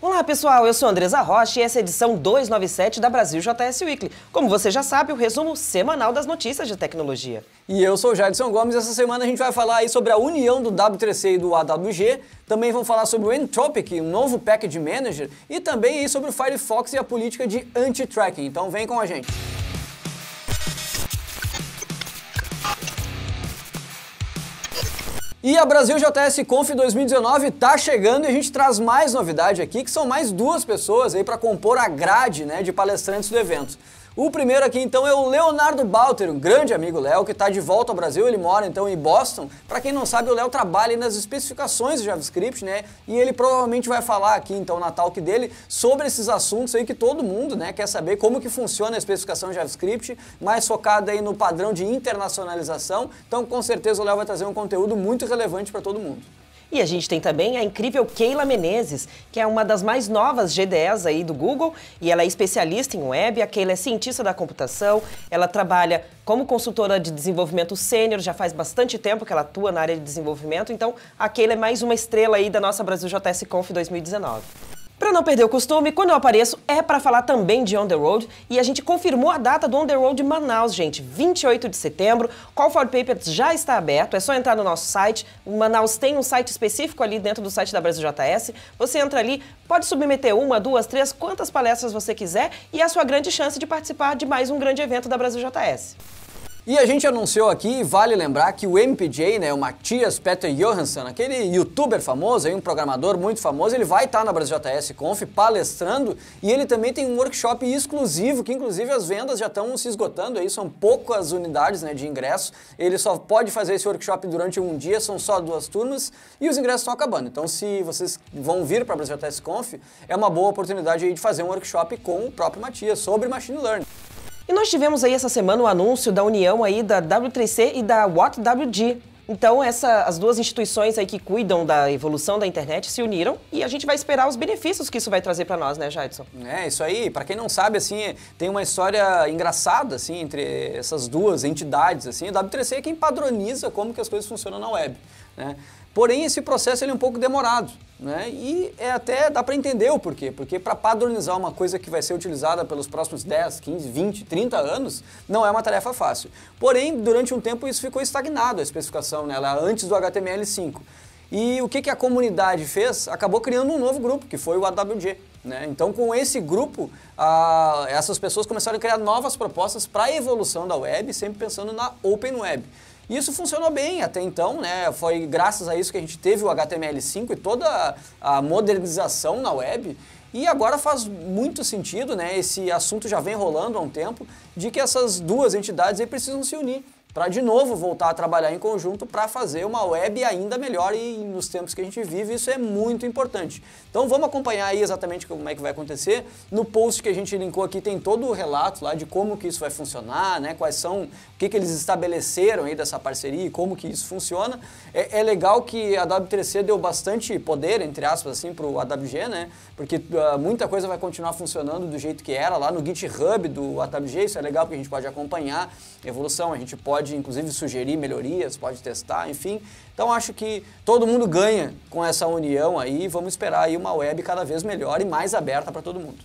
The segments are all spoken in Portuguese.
Olá pessoal, eu sou Andresa Rocha e essa é a edição 297 da Brasil JS Weekly. Como você já sabe, o resumo semanal das notícias de tecnologia. E eu sou o Jadson Gomes essa semana a gente vai falar aí sobre a união do W3C e do AWG, também vamos falar sobre o Entropic, um novo package manager, e também aí sobre o Firefox e a política de anti-tracking. Então vem com a gente. E a Brasil JS Conf 2019 tá chegando e a gente traz mais novidade aqui, que são mais duas pessoas aí para compor a grade né, de palestrantes do evento. O primeiro aqui então é o Leonardo Balter, um grande amigo Léo que está de volta ao Brasil, ele mora então em Boston. Para quem não sabe, o Léo trabalha nas especificações de JavaScript, né? E ele provavelmente vai falar aqui então na talk dele sobre esses assuntos aí que todo mundo, né, quer saber como que funciona a especificação de JavaScript, mais focada aí no padrão de internacionalização. Então, com certeza o Léo vai trazer um conteúdo muito relevante para todo mundo. E a gente tem também a incrível Keila Menezes, que é uma das mais novas GDEs aí do Google e ela é especialista em web. A Keila é cientista da computação, ela trabalha como consultora de desenvolvimento sênior, já faz bastante tempo que ela atua na área de desenvolvimento. Então, a Keila é mais uma estrela aí da nossa Brasil JS Conf 2019. Para não perder o costume, quando eu apareço é para falar também de On The Road e a gente confirmou a data do On The Road Manaus, gente, 28 de setembro. Call for Papers já está aberto, é só entrar no nosso site. O Manaus tem um site específico ali dentro do site da Brasil JS. Você entra ali, pode submeter uma, duas, três, quantas palestras você quiser e é a sua grande chance de participar de mais um grande evento da Brasil JS. E a gente anunciou aqui, vale lembrar que o MPJ, né, o Matias Petter Johansson, aquele youtuber famoso, aí, um programador muito famoso, ele vai estar tá na BrasilJS Conf palestrando e ele também tem um workshop exclusivo, que inclusive as vendas já estão se esgotando aí, são poucas unidades né, de ingresso. Ele só pode fazer esse workshop durante um dia, são só duas turmas e os ingressos estão acabando. Então se vocês vão vir para a BrasilJS Conf, é uma boa oportunidade aí de fazer um workshop com o próprio Matias sobre Machine Learning. E nós tivemos aí essa semana o anúncio da união aí da W3C e da WattWG. Então, essa, as duas instituições aí que cuidam da evolução da internet se uniram e a gente vai esperar os benefícios que isso vai trazer para nós, né, Jadson? É, isso aí. Para quem não sabe, assim, tem uma história engraçada, assim, entre essas duas entidades, assim. A W3C é quem padroniza como que as coisas funcionam na web, né? Porém, esse processo ele é um pouco demorado. Né? E é até dá para entender o porquê, porque para padronizar uma coisa que vai ser utilizada pelos próximos 10, 15, 20, 30 anos, não é uma tarefa fácil. Porém, durante um tempo isso ficou estagnado, a especificação nela, né? antes do HTML5. E o que, que a comunidade fez? Acabou criando um novo grupo, que foi o AWG. Né? Então, com esse grupo, a, essas pessoas começaram a criar novas propostas para a evolução da web, sempre pensando na Open Web. E isso funcionou bem até então, né? Foi graças a isso que a gente teve o HTML5 e toda a modernização na web. E agora faz muito sentido, né? Esse assunto já vem rolando há um tempo, de que essas duas entidades aí precisam se unir para de novo voltar a trabalhar em conjunto para fazer uma web ainda melhor e nos tempos que a gente vive isso é muito importante. Então vamos acompanhar aí exatamente como é que vai acontecer. No post que a gente linkou aqui tem todo o relato lá de como que isso vai funcionar, né? Quais são, o que, que eles estabeleceram aí dessa parceria e como que isso funciona. É, é legal que a W3C deu bastante poder, entre aspas, assim, para o AWG, né? Porque uh, muita coisa vai continuar funcionando do jeito que era lá no GitHub do AWG, isso é legal porque a gente pode acompanhar a evolução, a gente pode pode inclusive sugerir melhorias, pode testar, enfim. Então acho que todo mundo ganha com essa união aí. Vamos esperar aí uma web cada vez melhor e mais aberta para todo mundo.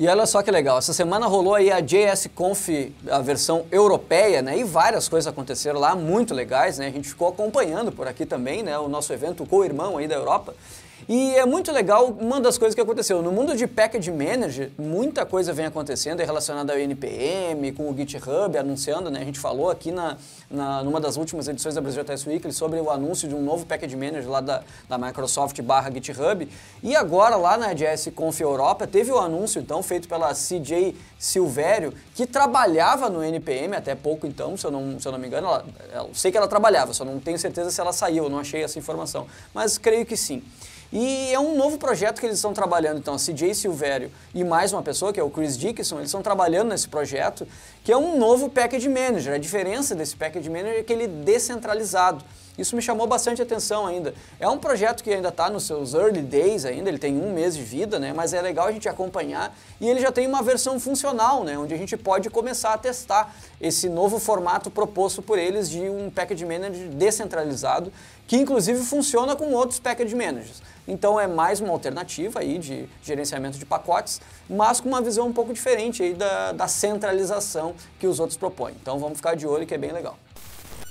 E olha só que legal, essa semana rolou aí a JS Conf, a versão europeia, né? E várias coisas aconteceram lá, muito legais, né? A gente ficou acompanhando por aqui também, né? O nosso evento co-irmão aí da Europa. E é muito legal uma das coisas que aconteceu. No mundo de Package Manager, muita coisa vem acontecendo relacionada ao NPM, com o GitHub anunciando, né? A gente falou aqui na, na, numa das últimas edições da BrasilJS Weekly sobre o anúncio de um novo Package Manager lá da, da Microsoft barra GitHub. E agora lá na JS Conf Europa teve o anúncio, então, feito pela CJ Silvério, que trabalhava no NPM até pouco então, se eu não, se eu não me engano. Ela, eu sei que ela trabalhava, só não tenho certeza se ela saiu, eu não achei essa informação. Mas creio que sim. E é um novo projeto que eles estão trabalhando, então, a CJ Silvério e mais uma pessoa, que é o Chris Dickinson, eles estão trabalhando nesse projeto, que é um novo Package Manager. A diferença desse Package Manager é que ele é descentralizado. Isso me chamou bastante atenção ainda. É um projeto que ainda está nos seus early days ainda, ele tem um mês de vida, né? Mas é legal a gente acompanhar e ele já tem uma versão funcional, né? Onde a gente pode começar a testar esse novo formato proposto por eles de um package manager descentralizado, que inclusive funciona com outros package managers. Então é mais uma alternativa aí de gerenciamento de pacotes, mas com uma visão um pouco diferente aí da, da centralização que os outros propõem. Então vamos ficar de olho que é bem legal.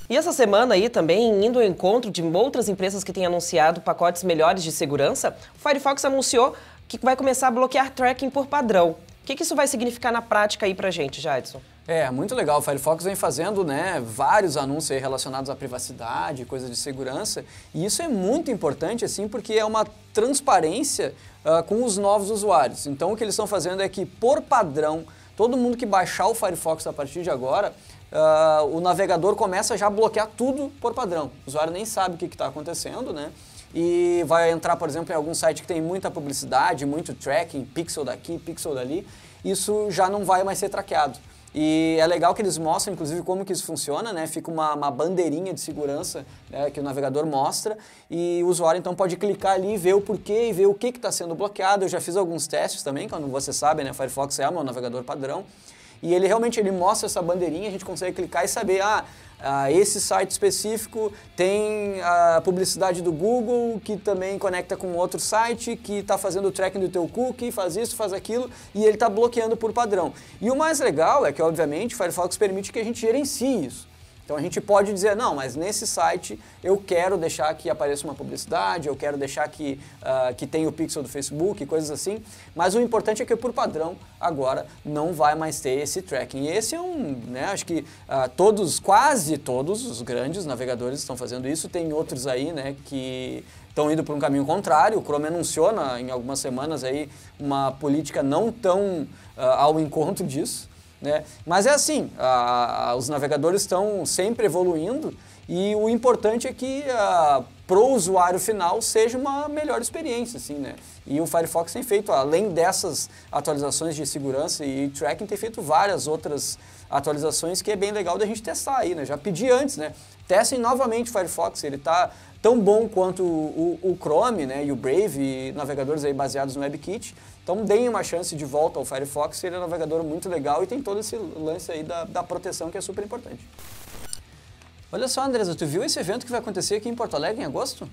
E essa semana aí também, indo ao encontro de outras empresas que têm anunciado pacotes melhores de segurança, o Firefox anunciou que vai começar a bloquear tracking por padrão. O que, que isso vai significar na prática aí pra gente, Jadson? É, muito legal. O Firefox vem fazendo né, vários anúncios relacionados à privacidade, coisas de segurança. E isso é muito importante, assim, porque é uma transparência uh, com os novos usuários. Então, o que eles estão fazendo é que, por padrão, todo mundo que baixar o Firefox a partir de agora uh, o navegador começa já a bloquear tudo por padrão. O usuário nem sabe o que está acontecendo, né? E vai entrar, por exemplo, em algum site que tem muita publicidade, muito tracking, pixel daqui, pixel dali. Isso já não vai mais ser traqueado. E é legal que eles mostram, inclusive, como que isso funciona, né? Fica uma, uma bandeirinha de segurança né? que o navegador mostra e o usuário, então, pode clicar ali e ver o porquê e ver o que está sendo bloqueado. Eu já fiz alguns testes também, como você sabe, né? Firefox é o meu navegador padrão. E ele realmente ele mostra essa bandeirinha, a gente consegue clicar e saber, ah, ah, esse site específico tem a publicidade do Google que também conecta com outro site que está fazendo o tracking do teu cookie, faz isso, faz aquilo e ele está bloqueando por padrão. E o mais legal é que, obviamente, o Firefox permite que a gente gerencie isso. Então a gente pode dizer, não, mas nesse site eu quero deixar que apareça uma publicidade, eu quero deixar que, uh, que tenha o pixel do Facebook, coisas assim. Mas o importante é que por padrão agora não vai mais ter esse tracking. E esse é um, né, acho que uh, todos, quase todos os grandes navegadores estão fazendo isso. Tem outros aí, né, que estão indo por um caminho contrário. O Chrome anunciou na, em algumas semanas aí uma política não tão uh, ao encontro disso. Né? Mas é assim, a, a, os navegadores estão sempre evoluindo e o importante é que para o usuário final seja uma melhor experiência, assim, né? E o Firefox tem feito, além dessas atualizações de segurança e tracking, tem feito várias outras atualizações que é bem legal da gente testar aí, né? Já pedi antes, né? Testem novamente o Firefox, ele está tão bom quanto o, o, o Chrome, né? E o Brave, e navegadores aí baseados no WebKit. Então deem uma chance de volta ao Firefox, ele é um navegador muito legal e tem todo esse lance aí da, da proteção que é super importante. Olha só, Andresa, tu viu esse evento que vai acontecer aqui em Porto Alegre em agosto?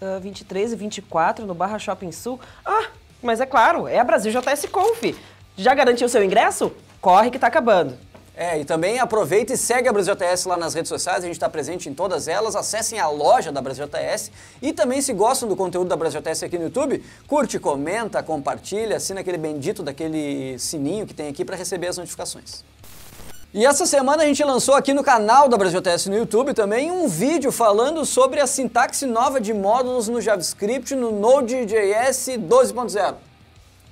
Uh, ah, 23 e 24 no Barra Shopping Sul. Ah, mas é claro, é a Brasil JS Conf. Já garantiu seu ingresso? Corre que tá acabando. É, e também aproveita e segue a BrasilJS lá nas redes sociais, a gente está presente em todas elas. Acessem a loja da BrasilJS e também, se gostam do conteúdo da BrasilJS aqui no YouTube, curte, comenta, compartilha, assina aquele bendito daquele sininho que tem aqui para receber as notificações. E essa semana a gente lançou aqui no canal da BrasilJS no YouTube também um vídeo falando sobre a sintaxe nova de módulos no JavaScript no Node.js 12.0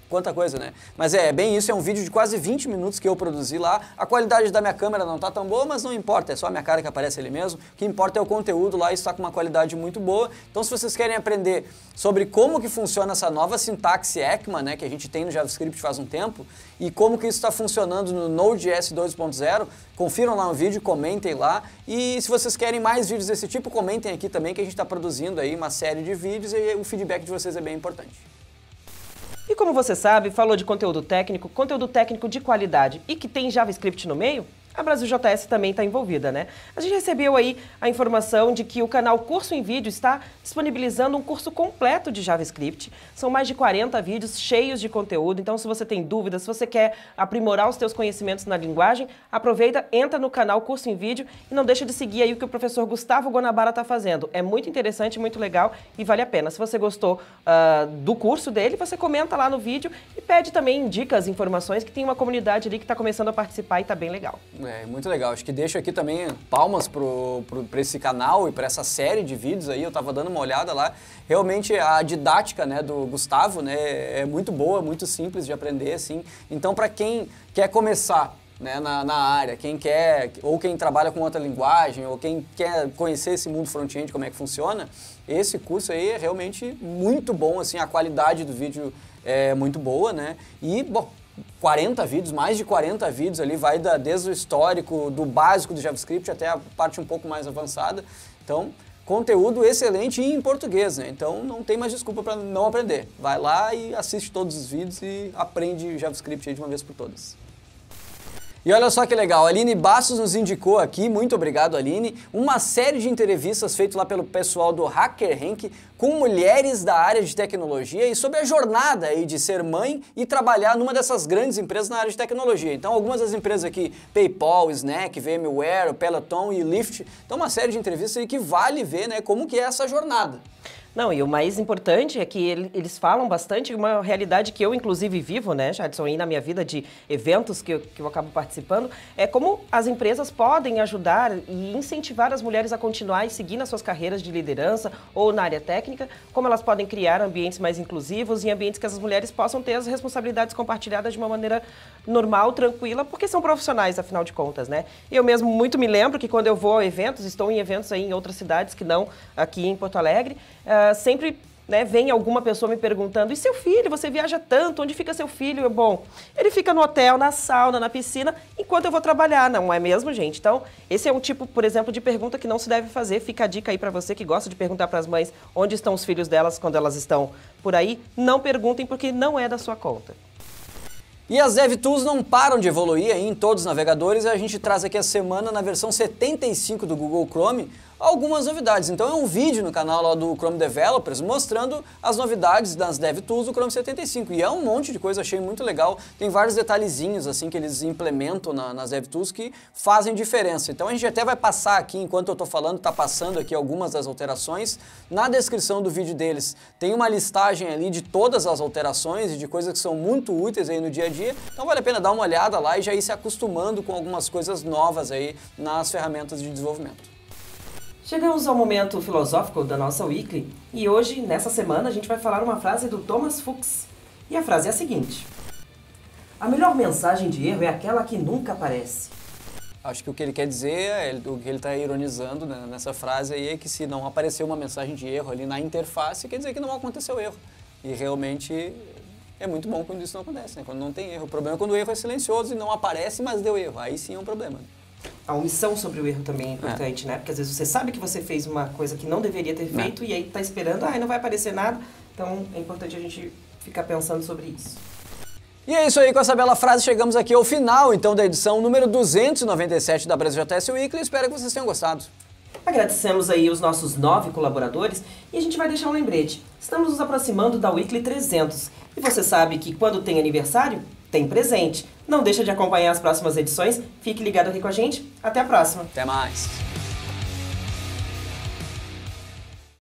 quanta coisa, né? Mas é, é, bem isso, é um vídeo de quase 20 minutos que eu produzi lá. A qualidade da minha câmera não tá tão boa, mas não importa, é só a minha cara que aparece ali mesmo. O que importa é o conteúdo lá, está com uma qualidade muito boa. Então se vocês querem aprender sobre como que funciona essa nova sintaxe ECMA, né, que a gente tem no JavaScript faz um tempo, e como que isso está funcionando no Node.js 2.0, confiram lá um vídeo, comentem lá. E se vocês querem mais vídeos desse tipo, comentem aqui também que a gente está produzindo aí uma série de vídeos e o feedback de vocês é bem importante. E como você sabe, falou de conteúdo técnico, conteúdo técnico de qualidade e que tem JavaScript no meio, a Brasil JS também está envolvida, né? A gente recebeu aí a informação de que o canal Curso em Vídeo está disponibilizando um curso completo de JavaScript. São mais de 40 vídeos cheios de conteúdo, então se você tem dúvidas, se você quer aprimorar os seus conhecimentos na linguagem, aproveita, entra no canal Curso em Vídeo e não deixa de seguir aí o que o professor Gustavo Guanabara está fazendo. É muito interessante, muito legal e vale a pena. Se você gostou uh, do curso dele, você comenta lá no vídeo e pede também dicas, informações, que tem uma comunidade ali que está começando a participar e está bem legal. É, muito legal. Acho que deixo aqui também palmas para esse canal e para essa série de vídeos aí. Eu estava dando uma olhada lá. Realmente a didática né, do Gustavo né, é muito boa, muito simples de aprender, assim. Então, para quem quer começar né, na, na, área, quem quer, ou quem trabalha com outra linguagem, ou quem quer conhecer esse mundo front-end, como é que funciona, esse curso aí é realmente muito bom, assim, a qualidade do vídeo é muito boa, né? E, bom, 40 vídeos, mais de 40 vídeos ali, vai da, desde o histórico, do básico do JavaScript até a parte um pouco mais avançada. Então, conteúdo excelente em português, né? Então, não tem mais desculpa para não aprender. Vai lá e assiste todos os vídeos e aprende JavaScript de uma vez por todas. E olha só que legal, a Aline Bastos nos indicou aqui, muito obrigado Aline, uma série de entrevistas feitas lá pelo pessoal do Hacker Rank com mulheres da área de tecnologia e sobre a jornada aí de ser mãe e trabalhar numa dessas grandes empresas na área de tecnologia. Então algumas das empresas aqui, PayPal, Snack, VMware, Peloton e Lyft, então uma série de entrevistas aí que vale ver né, como que é essa jornada. Não, e o mais importante é que eles falam bastante uma realidade que eu, inclusive, vivo, né, Jadson, aí na minha vida de eventos que eu, que eu acabo participando, é como as empresas podem ajudar e incentivar as mulheres a continuar e seguir nas suas carreiras de liderança ou na área técnica, como elas podem criar ambientes mais inclusivos e ambientes que as mulheres possam ter as responsabilidades compartilhadas de uma maneira normal, tranquila, porque são profissionais, afinal de contas, né? Eu mesmo muito me lembro que quando eu vou a eventos, estou em eventos aí em outras cidades que não aqui em Porto Alegre, uh, ah, sempre né, vem alguma pessoa me perguntando: e seu filho? Você viaja tanto? Onde fica seu filho? Bom, ele fica no hotel, na sauna, na piscina, enquanto eu vou trabalhar, não é mesmo, gente? Então, esse é um tipo, por exemplo, de pergunta que não se deve fazer. Fica a dica aí para você que gosta de perguntar para as mães onde estão os filhos delas quando elas estão por aí. Não perguntem, porque não é da sua conta. E as DevTools não param de evoluir em todos os navegadores e a gente traz aqui a semana na versão 75 do Google Chrome algumas novidades. Então é um vídeo no canal lá do Chrome Developers mostrando as novidades das DevTools do Chrome 75. E é um monte de coisa, achei muito legal. Tem vários detalhezinhos assim que eles implementam na, nas DevTools que fazem diferença. Então a gente até vai passar aqui, enquanto eu tô falando, tá passando aqui algumas das alterações. Na descrição do vídeo deles tem uma listagem ali de todas as alterações e de coisas que são muito úteis aí no dia a dia. Então vale a pena dar uma olhada lá e já ir se acostumando com algumas coisas novas aí nas ferramentas de desenvolvimento. Chegamos ao momento filosófico da nossa weekly e hoje, nessa semana, a gente vai falar uma frase do Thomas Fuchs. E a frase é a seguinte: A melhor mensagem de erro é aquela que nunca aparece. Acho que o que ele quer dizer, é, o que ele está ironizando né, nessa frase aí é que se não aparecer uma mensagem de erro ali na interface, quer dizer que não aconteceu erro. E realmente é muito bom quando isso não acontece, né? quando não tem erro. O problema é quando o erro é silencioso e não aparece, mas deu erro. Aí sim é um problema. Né? a omissão sobre o erro também é, é. importante, é. né? Porque às vezes você sabe que você fez uma coisa que não deveria ter é. feito e aí tá esperando, ah, não vai aparecer nada. Então é importante a gente ficar pensando sobre isso. E é isso aí, com essa bela frase chegamos aqui ao final então da edição número 297 da Brasil JTS Weekly. Espero que vocês tenham gostado. Agradecemos aí os nossos nove colaboradores e a gente vai deixar um lembrete. Estamos nos aproximando da Weekly 300 e você sabe que quando tem aniversário, tem presente. Não deixa de acompanhar as próximas edições. Fique ligado aqui com a gente. Até a próxima. Até mais.